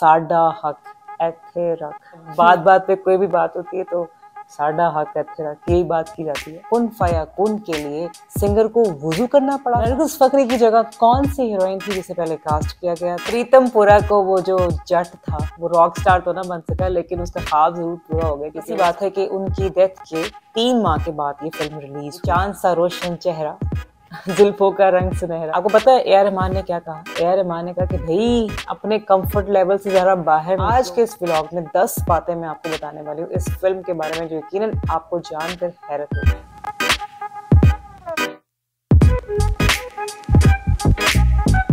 साडा हक ऐथे रख बात बात पे कोई भी बात होती है तो साडा हक रख यही बात की जाती है कुन फया कुन के लिए सिंगर को वजू करना पड़ा नरगिस फकरी की जगह कौन सी हीरोइन थी जिसे पहले कास्ट किया गया प्रीतम पुरा को वो जो जट था वो रॉक स्टार तो ना बन सका लेकिन उसका ख्वाब जरूर पूरा हो गया किसी बात है कि उनकी डेथ के तीन माह के बाद ये फिल्म रिलीज चांद सा रोशन चेहरा जुल्फों का रंग सुनहरा आपको पता है एयर रहमान ने क्या कहा एयर रहमान ने कहा कि भाई अपने कंफर्ट लेवल से जरा बाहर आज के इस ब्लॉग में दस बातें मैं आपको बताने वाली हूँ इस फिल्म के बारे में जो यकीन आपको जानकर हैरत होगी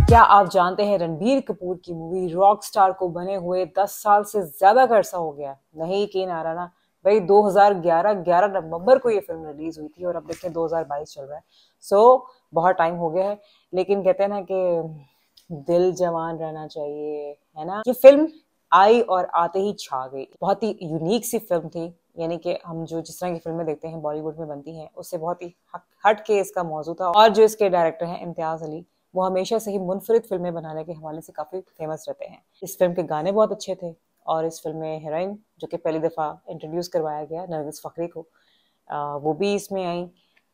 क्या आप जानते हैं रणबीर कपूर की मूवी रॉक स्टार को बने हुए 10 साल से ज्यादा का हो गया नहीं यकीन आ रहा ना भाई 2011 11 नवंबर को ये फिल्म रिलीज हुई थी और अब देखें 2022 चल रहा है सो so, बहुत टाइम हो गया है लेकिन कहते हैं ना कि दिल जवान रहना चाहिए है ना ये फिल्म आई और आते ही छा गई बहुत ही यूनिक सी फिल्म थी यानी कि हम जो जिस तरह की फिल्में देखते हैं बॉलीवुड में बनती हैं उससे बहुत ही हट के इसका मौजूद था और जो इसके डायरेक्टर हैं इम्तियाज अली वो हमेशा से ही मुनफरद फिल्में बनाने के हवाले से काफ़ी फेमस रहते हैं इस फिल्म के गाने बहुत अच्छे थे और इस फिल्म में हीरोइन जो कि पहली दफ़ा इंट्रोड्यूस करवाया गया नरगिस फ़खरी को आ, वो भी इसमें आई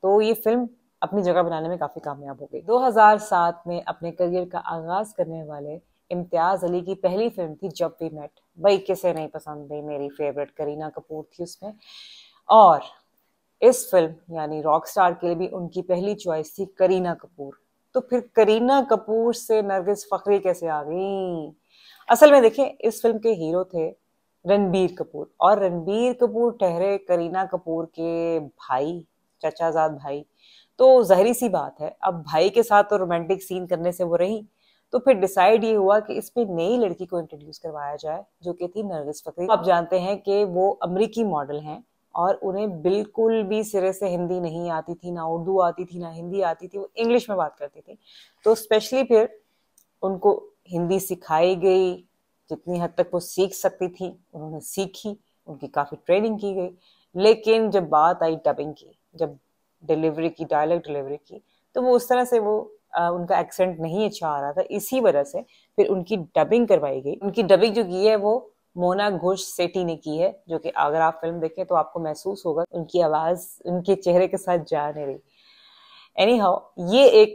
तो ये फिल्म अपनी जगह बनाने में काफ़ी कामयाब हो गई 2007 में अपने करियर का आगाज़ करने वाले इम्तियाज़ अली की पहली फिल्म थी जब वी मेट भाई किसे नहीं पसंद नहीं मेरी फेवरेट करीना कपूर थी उसमें और इस फिल्म यानी रॉक स्टार के लिए भी उनकी पहली चॉइस थी करीना कपूर तो फिर करीना कपूर से नरगिस फखरी कैसे आ गई असल में देखें इस फिल्म के हीरो थे रणबीर कपूर और रणबीर कपूर ठहरे करीना कपूर के भाई चचाजाद भाई तो जहरी सी बात है अब भाई के साथ तो रोमांटिक सीन करने से वो रही तो फिर डिसाइड ये हुआ कि इसमें नई लड़की को इंट्रोड्यूस करवाया जाए जो कि थी नरगिस फकरी आप जानते हैं कि वो अमरीकी मॉडल हैं और उन्हें बिल्कुल भी सिरे से हिंदी नहीं आती थी ना उर्दू आती थी ना हिंदी आती थी वो इंग्लिश में बात करती थी तो स्पेशली फिर उनको हिंदी सिखाई गई जितनी हद तक वो सीख सकती थी उन्होंने सीखी उनकी काफ़ी ट्रेनिंग की गई लेकिन जब बात आई डबिंग की जब डिलीवरी की डायलॉग डिलीवरी की तो वो उस तरह से वो आ, उनका एक्सेंट नहीं अच्छा आ रहा था इसी वजह से फिर उनकी डबिंग करवाई गई उनकी डबिंग जो की है वो मोना घोष सेठी ने की है जो कि अगर आप फिल्म देखें तो आपको महसूस होगा उनकी आवाज उनके चेहरे के साथ जा नहीं रही एनी हाउ ये एक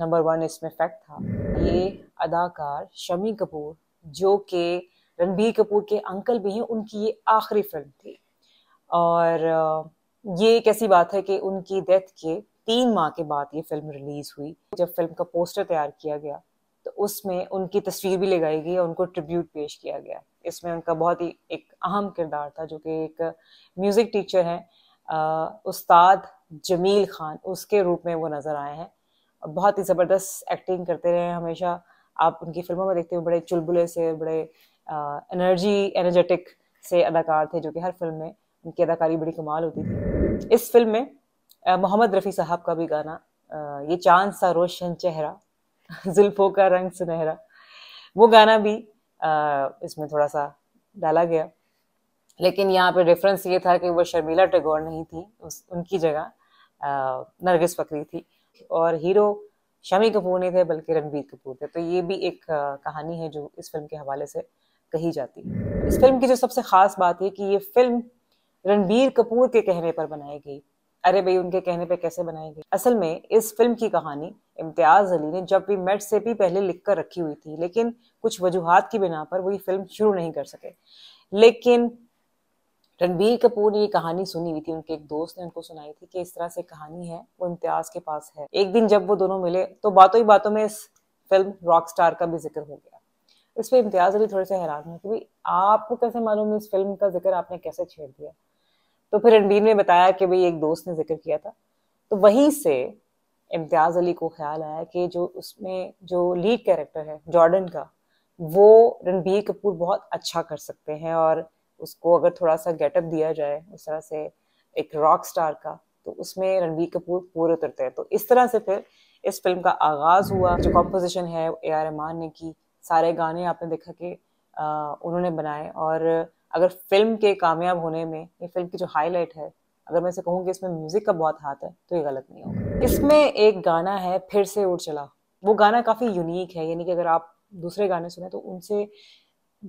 नंबर वन इसमें फैक्ट था ये अदाकार शमी कपूर जो कि रणबीर कपूर के अंकल भी हैं उनकी ये आखिरी फिल्म थी और ये कैसी बात है कि उनकी डेथ के तीन माह के बाद ये फिल्म रिलीज हुई जब फिल्म का पोस्टर तैयार किया गया तो उसमें उनकी तस्वीर भी लगाई गई और उनको ट्रिब्यूट पेश किया गया इसमें उनका बहुत ही एक अहम किरदार था जो कि एक म्यूज़िक टीचर हैं उस्ताद जमील खान उसके रूप में वो नज़र आए हैं बहुत ही ज़बरदस्त एक्टिंग करते रहे हमेशा आप उनकी फिल्मों में देखते हो बड़े चुलबुले से बड़े एनर्जी एनर्जेटिक से अदाकार थे जो कि हर फिल्म में उनकी अदाकारी बड़ी कमाल होती थी इस फिल्म में मोहम्मद रफ़ी साहब का भी गाना ये चांद सा रोशन चेहरा जुल्फों का रंग सुनहरा वो गाना भी इसमें थोड़ा सा डाला गया लेकिन यहाँ पे रेफरेंस ये था कि वो शर्मिला टैगोर नहीं थी उस उनकी जगह नरगिस फकरी थी और हीरो शमी कपूर नहीं थे बल्कि रणबीर कपूर थे तो ये भी एक कहानी है जो इस फिल्म के हवाले से कही जाती है इस फिल्म की जो सबसे खास बात है कि ये फिल्म रणबीर कपूर के कहने पर बनाई गई अरे भाई उनके कहने पर कैसे बनाई गई असल में इस फिल्म की कहानी इम्तियाज अली ने जब भी मेट से भी पहले लिख कर रखी हुई थी लेकिन कुछ वजूहत की बिना पर वो ये फिल्म शुरू नहीं कर सके लेकिन रणबीर कपूर ने ये कहानी सुनी हुई थी उनके एक दोस्त ने उनको सुनाई थी कि इस तरह से कहानी है वो इम्तियाज के पास है एक दिन जब वो दोनों मिले तो बातों ही बातों में इस फिल्म रॉक स्टार का भी जिक्र हो गया इस पर इम्तियाज अली थोड़े से हैरान हुए कि भाई आपको कैसे मालूम इस फिल्म का जिक्र आपने कैसे छेड़ दिया तो फिर रणबीर ने बताया कि भाई एक दोस्त ने जिक्र किया था तो वहीं से इम्तियाज़ अली को ख्याल आया कि जो उसमें जो लीड कैरेक्टर है जॉर्डन का वो रणबीर कपूर बहुत अच्छा कर सकते हैं और उसको अगर थोड़ा सा गेटअप दिया जाए उस तरह से एक रॉक स्टार का तो उसमें रणबीर कपूर पूरे उतरते हैं तो इस तरह से फिर इस फिल्म का आगाज़ हुआ जो कॉम्पोजिशन है ए आर रहमान ने की सारे गाने आपने देखा कि उन्होंने बनाए और अगर फिल्म के कामयाब होने में या फिल्म की जो हाईलाइट है अगर मैं इसे कहूँ कि इसमें म्यूजिक का बहुत हाथ है तो ये गलत नहीं होगा इसमें एक गाना है फिर से उड़ चला वो गाना काफ़ी यूनिक है यानी कि अगर आप दूसरे गाने सुने तो उनसे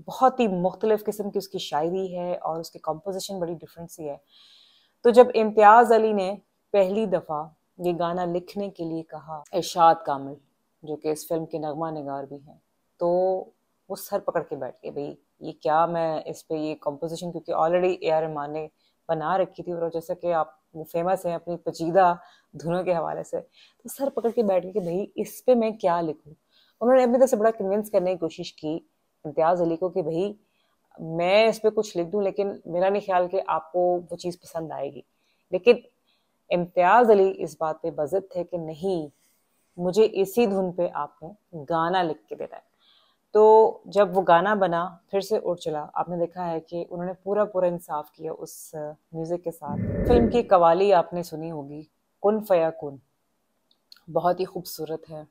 बहुत ही मुख्तलिफ किस्म की उसकी शायरी है और उसकी कंपोजिशन बड़ी डिफरेंट सी है तो जब इम्तियाज़ अली ने पहली दफ़ा ये गाना लिखने के लिए कहा इरशाद कामिल जो कि इस फिल्म के नगमा नगार भी हैं तो वो सर पकड़ के बैठ गए भाई ये क्या मैं इस पर ये कंपोजिशन क्योंकि ऑलरेडी ए आर रहमान ने बना रखी थी और जैसे कि आप वो फेमस हैं अपनी पचीदा धुनों के हवाले से तो सर पकड़ के बैठ गए कि भाई इस पर मैं क्या लिखूँ उन्होंने अपनी तरफ से बड़ा कन्विंस करने की कोशिश की इम्तियाज़ अली को कि भाई मैं इस पर कुछ लिख दूँ लेकिन मेरा नहीं ख्याल कि आपको वो चीज़ पसंद आएगी लेकिन इम्तियाज़ अली इस बात पे बजट थे कि नहीं मुझे इसी धुन पे आपने गाना लिख के देना है तो जब वो गाना बना फिर से उड़ चला आपने देखा है कि उन्होंने पूरा पूरा इंसाफ किया उस म्यूज़िक के साथ फिल्म की कवाली आपने सुनी होगी कुन फया कुन बहुत ही खूबसूरत है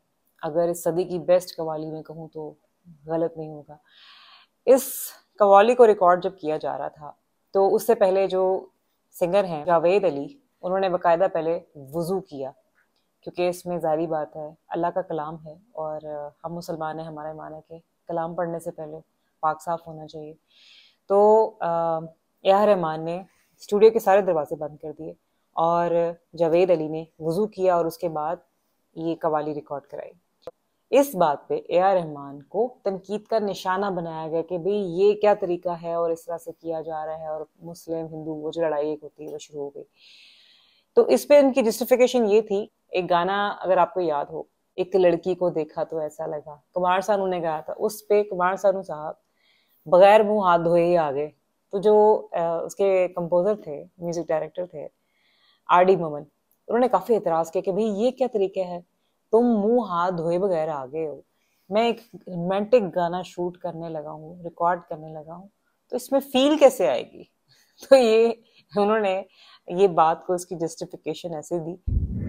अगर इस सदी की बेस्ट कवाली में कहूँ तो गलत नहीं होगा इस कवाली को रिकॉर्ड जब किया जा रहा था तो उससे पहले जो सिंगर हैं जावेद अली उन्होंने बाकायदा पहले वज़ू किया क्योंकि इसमें ज़ाहरी बात है अल्लाह का कलाम है और हम मुसलमान हैं हमारे ईमान है कलाम पढ़ने से पहले पाक साफ होना चाहिए तो यह रहमान ने स्टूडियो के सारे दरवाजे बंद कर दिए और जावेद अली ने वज़ू किया और उसके बाद ये कवाली रिकॉर्ड कराई इस बात पे ए आर रहमान को तनकीद का निशाना बनाया गया कि भाई ये क्या तरीका है और इस तरह से किया जा रहा है और मुस्लिम हिंदू वो जो लड़ाई एक होती है वो शुरू हो गई तो इस पे उनकी जस्टिफिकेशन ये थी एक गाना अगर आपको याद हो एक लड़की को देखा तो ऐसा लगा कुमार सानू ने गाया था उस पे कुमार सानू साहब बगैर मुंह हाथ धोए ही आ गए तो जो उसके कंपोजर थे म्यूजिक डायरेक्टर थे आर डी ममन उन्होंने काफी एतराज किया कि भाई ये क्या तरीके है तुम मुंह हाथ धोए बगैर आ गए हो मैं एक रोमांटिक गाना शूट करने लगा हूँ रिकॉर्ड करने लगा हूँ तो इसमें फील कैसे आएगी तो ये उन्होंने ये बात को उसकी जस्टिफिकेशन ऐसे दी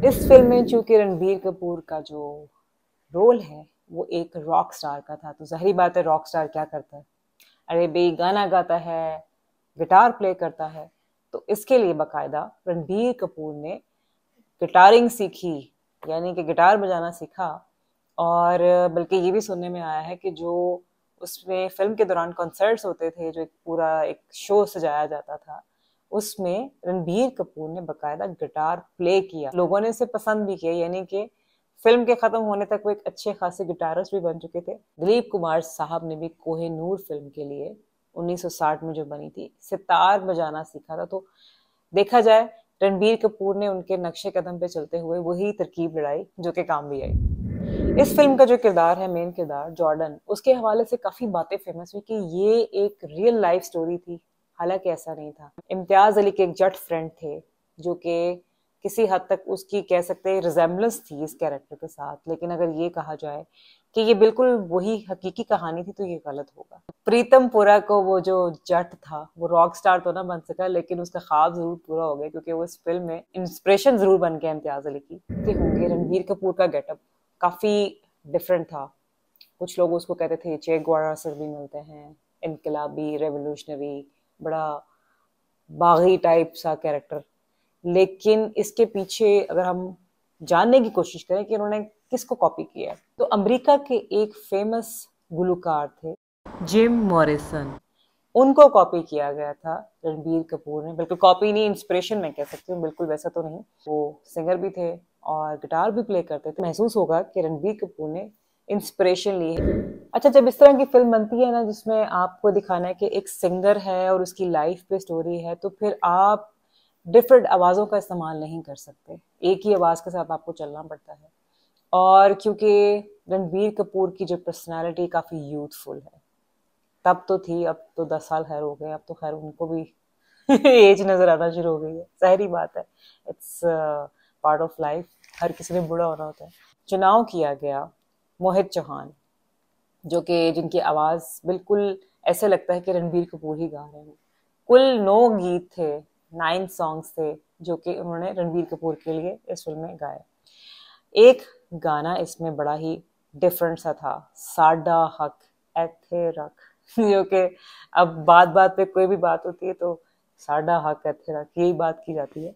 इस फिल्म में चूंकि रणबीर कपूर का जो रोल है वो एक रॉक स्टार का था तो जहरी बात है रॉक स्टार क्या करता है अरे बे गाना गाता है गिटार प्ले करता है तो इसके लिए बकायदा रणबीर कपूर ने गिटारिंग सीखी यानी कि गिटार बजाना सीखा और बल्कि ये भी सुनने में आया है कि जो उसमें फिल्म के दौरान कॉन्सर्ट्स होते थे जो एक पूरा एक शो सजाया जाता था उसमें रणबीर कपूर ने बकायदा गिटार प्ले किया लोगों ने इसे पसंद भी किया यानी कि फिल्म के ख़त्म होने तक वो एक अच्छे खासे गिटारिस्ट भी बन चुके थे दिलीप कुमार साहब ने भी कोहे नूर फिल्म के लिए 1960 में जो बनी थी सितार बजाना सीखा था तो देखा जाए रणबीर कपूर ने उनके नक्शे कदम पे चलते हुए वही तरकीब लड़ाई जो कि काम भी आई इस फिल्म का जो किरदार है मेन किरदार जॉर्डन उसके हवाले से काफ़ी बातें फेमस हुई कि ये एक रियल लाइफ स्टोरी थी हालांकि ऐसा नहीं था इम्तियाज़ अली के एक जट फ्रेंड थे जो कि किसी हद तक उसकी कह सकते हैं रिजेम्बलेंस थी इस कैरेक्टर के साथ लेकिन अगर ये कहा जाए कि ये बिल्कुल वही हकीकी कहानी थी तो ये गलत होगा प्रीतम पुरा को वो जो जट था वो रॉक स्टार तो ना बन सका लेकिन उसका ख्वाब जरूर पूरा हो गया क्योंकि वो इस फिल्म में इंस्पिरेशन जरूर बन गया इम्तियाज अली की तो होंगे रणबीर कपूर का गेटअप काफ़ी डिफरेंट था कुछ लोग उसको कहते थे चेक ग्वारा असर भी मिलते हैं इनकलाबी रेवोल्यूशनरी बड़ा बागी टाइप सा कैरेक्टर लेकिन इसके पीछे अगर हम जानने की कोशिश करें कि उन्होंने किसको कॉपी किया है तो अमेरिका के एक फेमस गुलकार थे जिम मॉरिसन उनको कॉपी किया गया था रणबीर कपूर ने बिल्कुल कॉपी नहीं इंस्पिरेशन मैं कह सकती हूँ बिल्कुल वैसा तो नहीं वो सिंगर भी थे और गिटार भी प्ले करते थे महसूस होगा कि रणबीर कपूर ने इंस्पिरेशन ली है अच्छा जब इस तरह की फिल्म बनती है ना जिसमें आपको दिखाना है कि एक सिंगर है और उसकी लाइफ पे स्टोरी है तो फिर आप डिफरेंट आवाज़ों का इस्तेमाल नहीं कर सकते एक ही आवाज़ के साथ आपको चलना पड़ता है और क्योंकि रणबीर कपूर की जो पर्सनैलिटी काफ़ी यूथफुल है तब तो थी अब तो दस साल खैर हो गए अब तो खैर उनको भी एज नज़र आना शुरू हो गई है सहरी बात है इट्स पार्ट ऑफ लाइफ हर किसी में बुरा होना होता है चुनाव किया गया मोहित चौहान जो कि जिनकी आवाज़ बिल्कुल ऐसे लगता है कि रणबीर कपूर ही गा रहे हैं कुल नौ गीत थे नाइन सॉन्ग्स थे जो कि उन्होंने रणबीर कपूर के लिए इस फिल्म में गाए एक गाना इसमें बड़ा ही डिफरेंट सा था साडा हक एथे रख जो कि अब बात बात पे कोई भी बात होती है तो साडा हक एथे रख यही बात की जाती है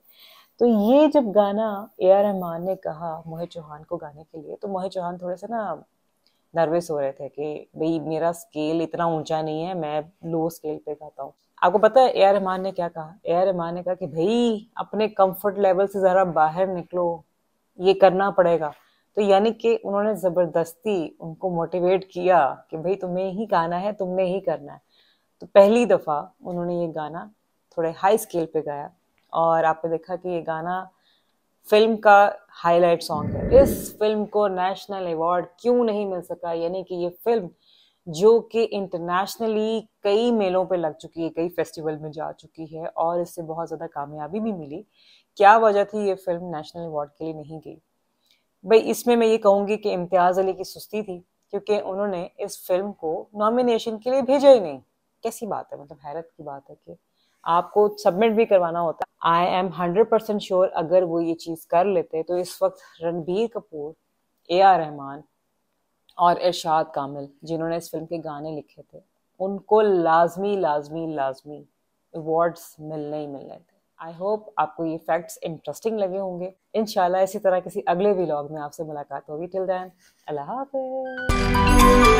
तो ये जब गाना ए आर रहमान ने कहा मोहित चौहान को गाने के लिए तो मोहित चौहान थोड़े से ना नर्वस हो रहे थे कि भाई मेरा स्केल इतना ऊंचा नहीं है मैं लो स्केल पे गाता हूँ आपको पता है ए आर रहमान ने क्या कहा ए आर रहमान ने कहा कि भाई अपने कंफर्ट लेवल से ज़रा बाहर निकलो ये करना पड़ेगा तो यानी कि उन्होंने ज़बरदस्ती उनको मोटिवेट किया कि भाई तुम्हें ही गाना है तुमने ही करना है तो पहली दफ़ा उन्होंने ये गाना थोड़े हाई स्केल पे गाया और आपने देखा कि ये गाना फिल्म का हाईलाइट सॉन्ग है इस फिल्म को नेशनल अवार्ड क्यों नहीं मिल सका यानी कि ये फिल्म जो कि इंटरनेशनली कई मेलों पे लग चुकी है कई फेस्टिवल में जा चुकी है और इससे बहुत ज़्यादा कामयाबी भी मिली क्या वजह थी ये फिल्म नेशनल अवार्ड के लिए नहीं गई भाई इसमें मैं ये कहूंगी कि इम्तियाज़ अली की सुस्ती थी क्योंकि उन्होंने इस फिल्म को नॉमिनेशन के लिए भेजा ही नहीं कैसी बात है मतलब हैरत की बात है कि आपको सबमिट भी करवाना होता है I am hundred percent sure अगर वो ये चीज़ कर लेते तो इस वक्त रणबीर कपूर ए आर रहमान और इरशाद कामिल जिन्होंने इस फिल्म के गाने लिखे थे उनको लाजमी लाजमी लाजमी अवार्ड्स मिलने ही मिलने थे आई होप आपको ये फैक्ट्स इंटरेस्टिंग लगे होंगे इन इसी तरह किसी अगले व्लॉग में आपसे मुलाकात होगी टिल दैन अल्लाह हाफिज़